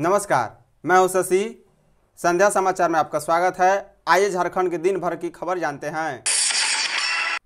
नमस्कार मैं हूं शशि संध्या समाचार में आपका स्वागत है आइए झारखंड के दिन भर की खबर जानते हैं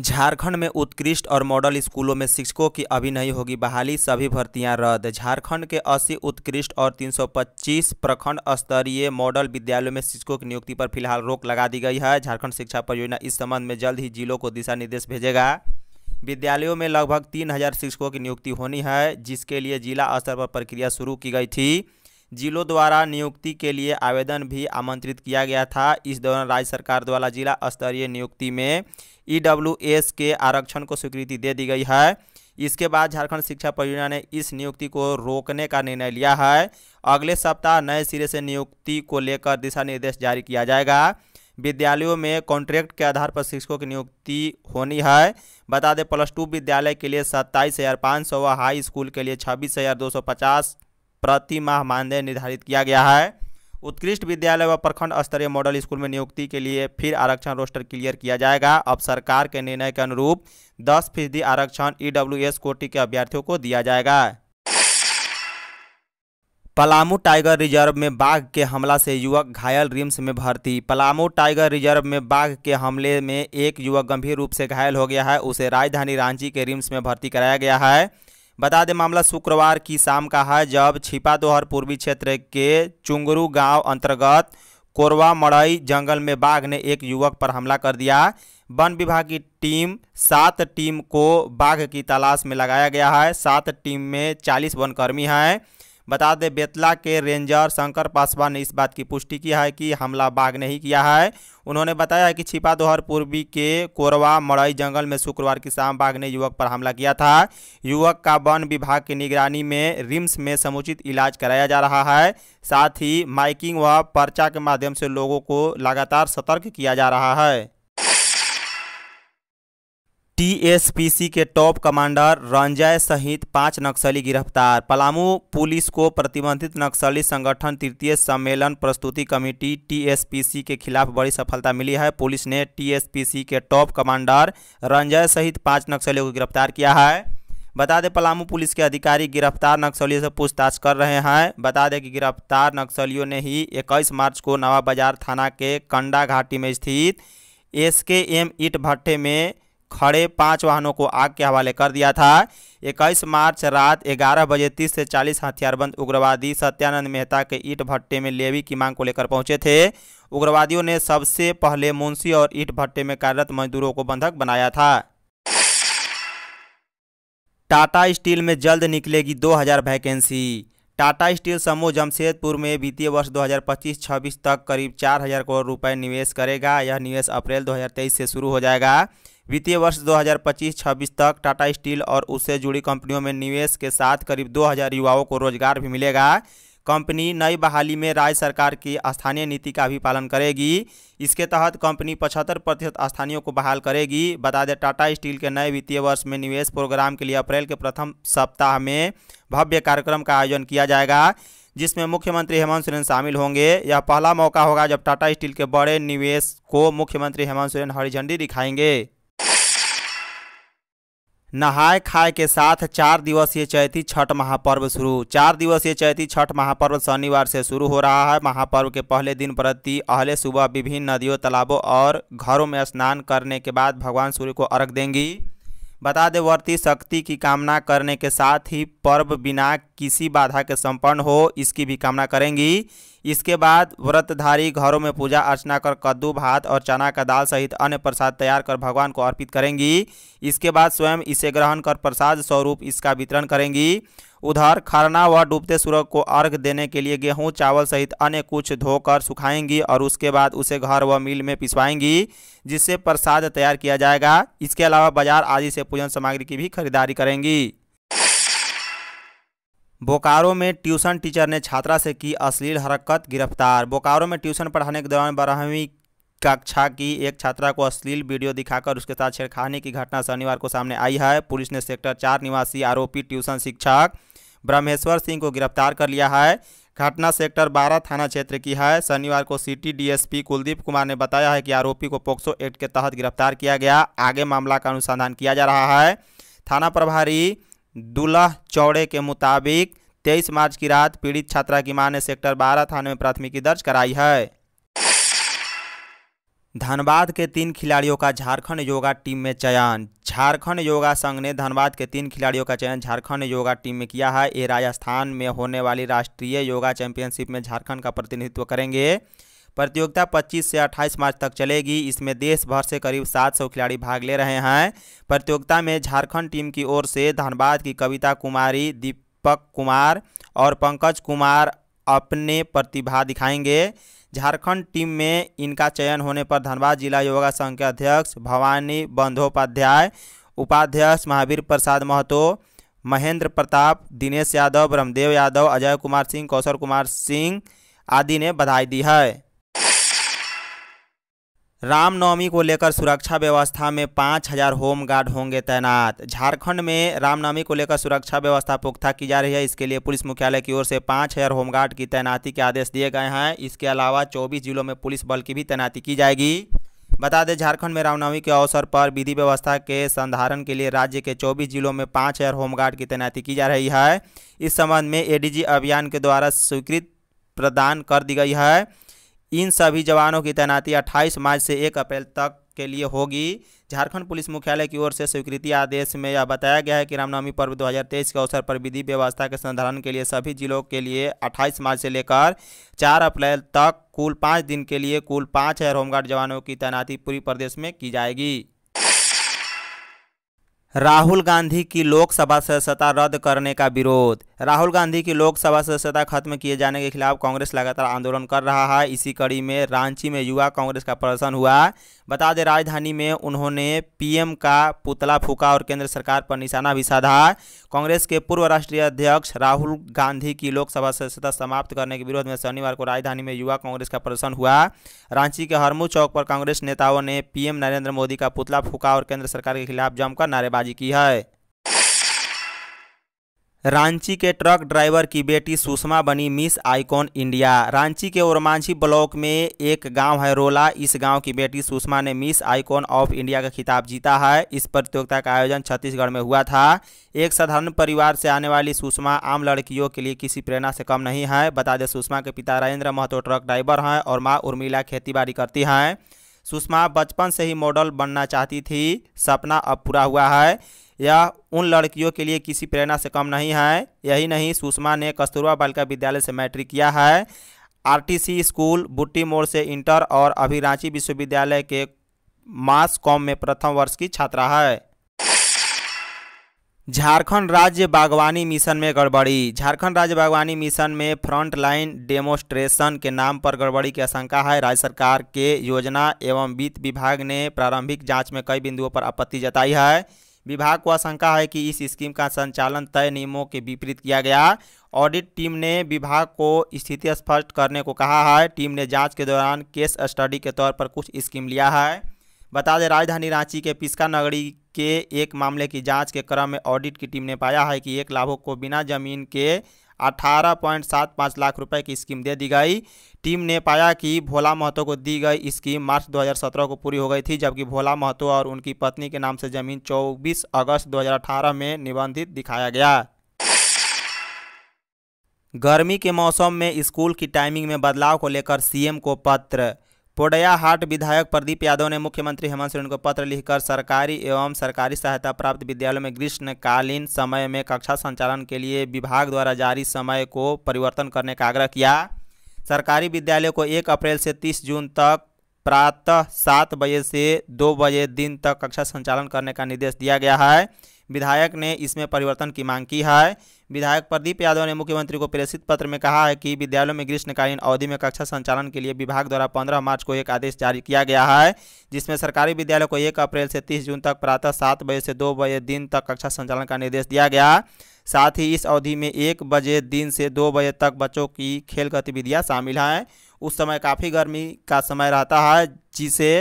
झारखंड में उत्कृष्ट और मॉडल स्कूलों में शिक्षकों की अभी नहीं होगी बहाली सभी भर्तियां रद्द झारखंड के 80 उत्कृष्ट और 325 प्रखंड स्तरीय मॉडल विद्यालयों में शिक्षकों की नियुक्ति पर फिलहाल रोक लगा दी गई है झारखंड शिक्षा परियोजना इस संबंध में जल्द ही जिलों को दिशा निर्देश भेजेगा विद्यालयों में लगभग तीन हज़ार शिक्षकों की नियुक्ति होनी है जिसके लिए जिला स्तर पर प्रक्रिया शुरू की गई थी जिलों द्वारा नियुक्ति के लिए आवेदन भी आमंत्रित किया गया था इस दौरान राज्य सरकार द्वारा जिला स्तरीय नियुक्ति में ई के आरक्षण को स्वीकृति दे दी गई है इसके बाद झारखंड शिक्षा परियोजना ने इस नियुक्ति को रोकने का निर्णय लिया है अगले सप्ताह नए सिरे से नियुक्ति को लेकर दिशा निर्देश जारी किया जाएगा विद्यालयों में कॉन्ट्रैक्ट के आधार पर शिक्षकों की नियुक्ति होनी है बता दें प्लस टू विद्यालय के लिए सत्ताईस हज़ार पाँच सौ व हाई स्कूल के लिए छब्बीस हज़ार दो सौ पचास प्रति माह मानदेय निर्धारित किया गया है उत्कृष्ट विद्यालय व प्रखंड स्तरीय मॉडल स्कूल में नियुक्ति के लिए फिर आरक्षण रोस्टर क्लियर किया जाएगा अब सरकार के निर्णय के अनुरूप दस फीसदी आरक्षण एस कोटि के अभ्यर्थियों को दिया जाएगा पलामू टाइगर रिजर्व में बाघ के हमला से युवक घायल रिम्स में भर्ती पलामू टाइगर रिजर्व में बाघ के हमले में एक युवक गंभीर रूप से घायल हो गया है उसे राजधानी रांची के रिम्स में भर्ती कराया गया है बता दें मामला शुक्रवार की शाम का है जब छिपा दोहर पूर्वी क्षेत्र के चुंगरू गांव अंतर्गत कोरवा मड़ई जंगल में बाघ ने एक युवक पर हमला कर दिया वन विभाग की टीम सात टीम को बाघ की तलाश में लगाया गया है सात टीम में चालीस वनकर्मी हैं बता दें बेतला के रेंजर शंकर पासवान ने इस बात की पुष्टि की है कि हमला बाघ ने ही किया है उन्होंने बताया है कि छिपा दोहर पूर्वी के कोरवा मड़ई जंगल में शुक्रवार की शाम बाघ ने युवक पर हमला किया था युवक का वन विभाग की निगरानी में रिम्स में समुचित इलाज कराया जा रहा है साथ ही माइकिंग व पर्चा के माध्यम से लोगों को लगातार सतर्क किया जा रहा है टीएसपीसी के टॉप कमांडर रंजय सहित पांच नक्सली गिरफ्तार पलामू पुलिस को प्रतिबंधित नक्सली संगठन तृतीय सम्मेलन प्रस्तुति कमेटी टीएसपीसी के खिलाफ बड़ी सफलता मिली है पुलिस ने टीएसपीसी के टॉप कमांडर रंजय सहित पांच नक्सलियों को गिरफ्तार किया है बता दें पलामू पुलिस के अधिकारी गिरफ्तार नक्सलियों से पूछताछ कर रहे हैं बता दें कि गिरफ्तार नक्सलियों ने ही इक्कीस मार्च को नवा बाजार थाना के कंडा घाटी में स्थित एस के एम ईट भट्टे में खड़े पांच वाहनों को आग के हवाले कर दिया था इक्कीस मार्च रात ग्यारह बजे तीस से चालीस हथियारबंद उग्रवादी सत्यानंद मेहता के ईट भट्टे में लेवी की मांग को लेकर पहुंचे थे उग्रवादियों ने सबसे पहले मुंशी और ईट भट्टे में कार्यरत मजदूरों को बंधक बनाया था टाटा स्टील में जल्द निकलेगी 2000 वैकेंसी टाटा स्टील समूह जमशेदपुर में वित्तीय वर्ष 2025-26 तक करीब 4000 करोड़ रुपए निवेश करेगा यह निवेश अप्रैल 2023 से शुरू हो जाएगा वित्तीय वर्ष 2025-26 तक टाटा स्टील और उससे जुड़ी कंपनियों में निवेश के साथ करीब 2000 युवाओं को रोजगार भी मिलेगा कंपनी नई बहाली में राज्य सरकार की स्थानीय नीति का भी पालन करेगी इसके तहत कंपनी पचहत्तर प्रतिशत स्थानीयों को बहाल करेगी बता दें टाटा स्टील के नए वित्तीय वर्ष में निवेश प्रोग्राम के लिए अप्रैल के प्रथम सप्ताह में भव्य कार्यक्रम का आयोजन किया जाएगा जिसमें मुख्यमंत्री हेमंत सोरेन शामिल होंगे यह पहला मौका होगा जब टाटा स्टील के बड़े निवेश को मुख्यमंत्री हेमंत सोरेन हरी झंडी दिखाएंगे नहाय खाय के साथ चार दिवसीय चैती छठ महापर्व शुरू चार दिवसीय चैती छठ महापर्व शनिवार से शुरू हो रहा है महापर्व के पहले दिन प्रति अहले सुबह विभिन्न नदियों तालाबों और घरों में स्नान करने के बाद भगवान सूर्य को अर्घ देंगी बता दें वर्ती शक्ति की कामना करने के साथ ही पर्व बिना किसी बाधा के संपन्न हो इसकी भी कामना करेंगी इसके बाद व्रतधारी घरों में पूजा अर्चना कर कद्दू भात और चना का दाल सहित अन्य प्रसाद तैयार कर भगवान को अर्पित करेंगी इसके बाद स्वयं इसे ग्रहण कर प्रसाद स्वरूप इसका वितरण करेंगी उधर खरना व डूबते सूरज को अर्घ देने के लिए गेहूं चावल सहित अन्य कुछ धोकर सुखाएंगी और उसके बाद उसे घर व मिल में पिसवाएंगी जिससे प्रसाद तैयार किया जाएगा इसके अलावा बाजार आदि से पूजन सामग्री की भी खरीदारी करेंगी बोकारो में ट्यूशन टीचर ने छात्रा से की अश्लील हरकत गिरफ्तार बोकारो में ट्यूशन पढ़ाने के दौरान बारहवीं कक्षा की एक छात्रा को अश्लील वीडियो दिखाकर उसके साथ छेड़खानी की घटना शनिवार को सामने आई है पुलिस ने सेक्टर चार निवासी आरोपी ट्यूशन शिक्षक ब्रह्मेश्वर सिंह को गिरफ्तार कर लिया है घटना सेक्टर 12 थाना क्षेत्र की है शनिवार को सिटी डीएसपी कुलदीप कुमार ने बताया है कि आरोपी को पोक्सो एक्ट के तहत गिरफ्तार किया गया आगे मामला का अनुसंधान किया जा रहा है थाना प्रभारी दुल्ह चौड़े के मुताबिक तेईस मार्च की रात पीड़ित छात्रा की मां ने सेक्टर बारह थाने में प्राथमिकी दर्ज कराई है धनबाद के तीन खिलाड़ियों का झारखंड योगा टीम में चयन झारखंड योगा संघ ने धनबाद के तीन खिलाड़ियों का चयन झारखंड योगा टीम में किया है ये राजस्थान में होने वाली राष्ट्रीय योगा चैंपियनशिप में झारखंड का प्रतिनिधित्व करेंगे प्रतियोगिता 25 से 28 मार्च तक चलेगी इसमें देश भर से करीब 700 खिलाड़ी भाग ले रहे हैं प्रतियोगिता में झारखंड टीम की ओर से धनबाद की कविता कुमारी दीपक कुमार और पंकज कुमार अपने प्रतिभा दिखाएंगे झारखंड टीम में इनका चयन होने पर धनबाद जिला योगा संघ के अध्यक्ष भवानी बंधोपाध्याय उपाध्यक्ष महावीर प्रसाद महतो महेंद्र प्रताप दिनेश यादव ब्रह्मदेव यादव अजय कुमार सिंह कौशल कुमार सिंह आदि ने बधाई दी है रामनवमी को लेकर सुरक्षा व्यवस्था में पाँच हजार होमगार्ड होंगे तैनात झारखंड में रामनवमी को लेकर सुरक्षा व्यवस्था पुख्ता की जा रही है इसके लिए पुलिस मुख्यालय की ओर से पाँच हजार होमगार्ड की तैनाती के आदेश दिए गए हैं इसके अलावा चौबीस जिलों में पुलिस बल की भी तैनाती की जाएगी बता दें झारखंड में रामनवमी के अवसर पर विधि व्यवस्था के संधारण के लिए राज्य के 24 जिलों में पाँच हजार होमगार्ड की तैनाती की जा रही है इस संबंध में एडीजी अभियान के द्वारा स्वीकृत प्रदान कर दी गई है इन सभी जवानों की तैनाती 28 मार्च से 1 अप्रैल तक के लिए होगी झारखंड पुलिस मुख्यालय की ओर से स्वीकृति आदेश में यह बताया गया है कि रामनवमी पर्व 2023 के अवसर पर विधि व्यवस्था के संधारण के लिए सभी जिलों के लिए 28 मार्च से लेकर 4 अप्रैल तक कुल पाँच दिन के लिए कुल पाँच हजार होमगार्ड जवानों की तैनाती पूरी प्रदेश में की जाएगी राहुल गांधी की लोकसभा सदस्यता रद्द करने का विरोध राहुल गांधी की लोकसभा सदस्यता खत्म किए जाने के खिलाफ कांग्रेस लगातार आंदोलन कर रहा है इसी कड़ी में रांची में युवा कांग्रेस का प्रदर्शन हुआ बता दें राजधानी में उन्होंने पीएम का पुतला फूका और केंद्र सरकार पर निशाना भी साधा कांग्रेस के पूर्व राष्ट्रीय अध्यक्ष राहुल गांधी की लोकसभा सदस्यता समाप्त करने के विरोध में शनिवार को राजधानी में युवा कांग्रेस का प्रदर्शन हुआ रांची के हरमू चौक पर कांग्रेस नेताओं ने पीएम नरेंद्र मोदी का पुतला फूका और केंद्र सरकार के खिलाफ जमकर नारेबाजी की है रांची के ट्रक ड्राइवर की बेटी सुषमा बनी मिस आइकॉन इंडिया रांची के ओरमांझी ब्लॉक में एक गांव है रोला इस गांव की बेटी सुषमा ने मिस आइकॉन ऑफ इंडिया का खिताब जीता है इस प्रतियोगिता का आयोजन छत्तीसगढ़ में हुआ था एक साधारण परिवार से आने वाली सुषमा आम लड़कियों के लिए किसी प्रेरणा से कम नहीं है बता दें सुषमा के पिता राजेंद्र महतो ट्रक ड्राइवर हैं और माँ उर्मिला खेती करती हैं सुषमा बचपन से ही मॉडल बनना चाहती थी सपना अब पूरा हुआ है यह उन लड़कियों के लिए किसी प्रेरणा से कम नहीं है यही नहीं सुषमा ने कस्तूरबा बालिका विद्यालय से मैट्रिक किया है आरटीसी स्कूल बुट्टी मोड़ से इंटर और अभी रांची विश्वविद्यालय के मास कॉम में प्रथम वर्ष की छात्रा है झारखंड राज्य बागवानी मिशन में गड़बड़ी झारखंड राज्य बागवानी मिशन में फ्रंट लाइन डेमोस्ट्रेशन के नाम पर गड़बड़ी की आशंका है राज्य सरकार के योजना एवं वित्त विभाग ने प्रारंभिक जांच में कई बिंदुओं पर आपत्ति जताई है विभाग को आशंका है कि इस स्कीम का संचालन तय नियमों के विपरीत किया गया ऑडिट टीम ने विभाग को स्थिति स्पष्ट करने को कहा है टीम ने जाँच के दौरान केस स्टडी के तौर पर कुछ स्कीम लिया है बता दें राजधानी रांची के पिस्का नगरी के एक मामले की जांच के क्रम में ऑडिट की टीम ने पाया है कि एक लाभुक को बिना जमीन के 18.75 लाख रुपए की स्कीम दे दी गई टीम ने पाया कि भोला महतो को दी गई स्कीम मार्च 2017 को पूरी हो गई थी जबकि भोला महतो और उनकी पत्नी के नाम से जमीन 24 अगस्त 2018 में निबंधित दिखाया गया गर्मी के मौसम में स्कूल की टाइमिंग में बदलाव को लेकर सीएम को पत्र पोडयाहाट विधायक प्रदीप यादव ने मुख्यमंत्री हेमंत सोरेन को पत्र लिखकर सरकारी एवं सरकारी सहायता प्राप्त विद्यालयों में ग्रीष्मकालीन समय में कक्षा संचालन के लिए विभाग द्वारा जारी समय को परिवर्तन करने का आग्रह किया सरकारी विद्यालयों को एक अप्रैल से तीस जून तक प्रातः सात बजे से दो बजे दिन तक कक्षा संचालन करने का निर्देश दिया गया है विधायक ने इसमें परिवर्तन की मांग की है विधायक प्रदीप यादव ने मुख्यमंत्री को प्रेषित पत्र में कहा है कि विद्यालयों में ग्रीष्मकालीन अवधि में कक्षा संचालन के लिए विभाग द्वारा 15 मार्च को एक आदेश जारी किया गया है जिसमें सरकारी विद्यालय को 1 अप्रैल से 30 जून तक प्रातः सात बजे से दो बजे दिन तक कक्षा संचालन का निर्देश दिया गया साथ ही इस अवधि में एक बजे दिन से दो बजे तक बच्चों की खेल गतिविधियाँ शामिल हैं उस समय काफ़ी गर्मी का समय रहता है जिसे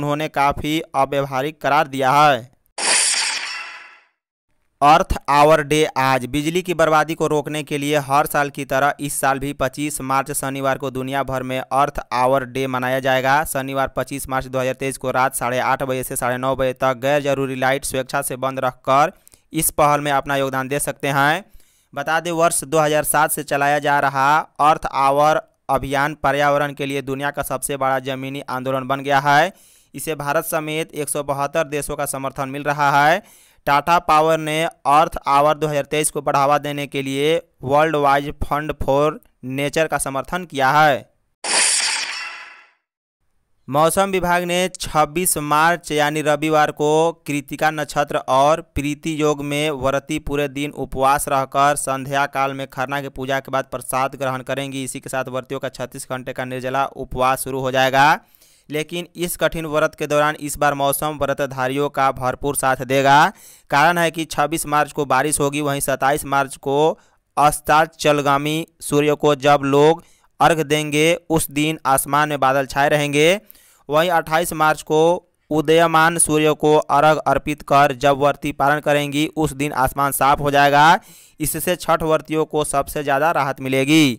उन्होंने काफ़ी अव्यवहारिक करार दिया है अर्थ आवर डे आज बिजली की बर्बादी को रोकने के लिए हर साल की तरह इस साल भी 25 मार्च शनिवार को दुनिया भर में अर्थ आवर डे मनाया जाएगा शनिवार 25 मार्च 2023 को रात साढ़े आठ बजे से साढ़े नौ बजे तक गैर जरूरी लाइट स्वेच्छा से बंद रखकर इस पहल में अपना योगदान दे सकते हैं बता दें वर्ष दो से चलाया जा रहा अर्थ आवर अभियान पर्यावरण के लिए दुनिया का सबसे बड़ा जमीनी आंदोलन बन गया है इसे भारत समेत एक देशों का समर्थन मिल रहा है टाटा पावर ने अर्थ आवर 2023 को बढ़ावा देने के लिए World Wide Fund for Nature का समर्थन किया है मौसम विभाग ने 26 मार्च यानी रविवार को कृतिका नक्षत्र और प्रीति योग में व्रती पूरे दिन उपवास रहकर संध्या काल में खरना की पूजा के बाद प्रसाद ग्रहण करेंगी इसी के साथ व्रतियों का 36 घंटे का निर्जला उपवास शुरू हो जाएगा लेकिन इस कठिन व्रत के दौरान इस बार मौसम व्रतधारियों का भरपूर साथ देगा कारण है कि 26 मार्च को बारिश होगी वहीं 27 मार्च को अस्ताचलगामी सूर्य को जब लोग अर्घ देंगे उस दिन आसमान में बादल छाए रहेंगे वहीं 28 मार्च को उदयमान सूर्य को अर्घ अर्पित कर जब व्रती पालन करेंगी उस दिन आसमान साफ हो जाएगा इससे छठ व्रतियों को सबसे ज़्यादा राहत मिलेगी